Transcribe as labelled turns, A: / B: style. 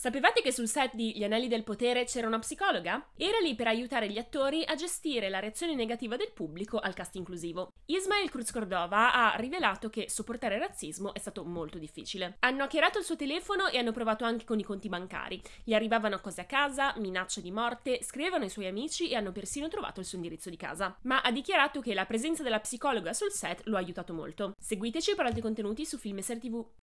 A: Sapevate che sul set di Gli Anelli del Potere c'era una psicologa? Era lì per aiutare gli attori a gestire la reazione negativa del pubblico al cast inclusivo. Ismail Cruz Cordova ha rivelato che sopportare il razzismo è stato molto difficile. Hanno hackerato il suo telefono e hanno provato anche con i conti bancari. Gli arrivavano cose a casa, minacce di morte, scrivevano ai suoi amici e hanno persino trovato il suo indirizzo di casa. Ma ha dichiarato che la presenza della psicologa sul set lo ha aiutato molto. Seguiteci per altri contenuti su Filmesser TV.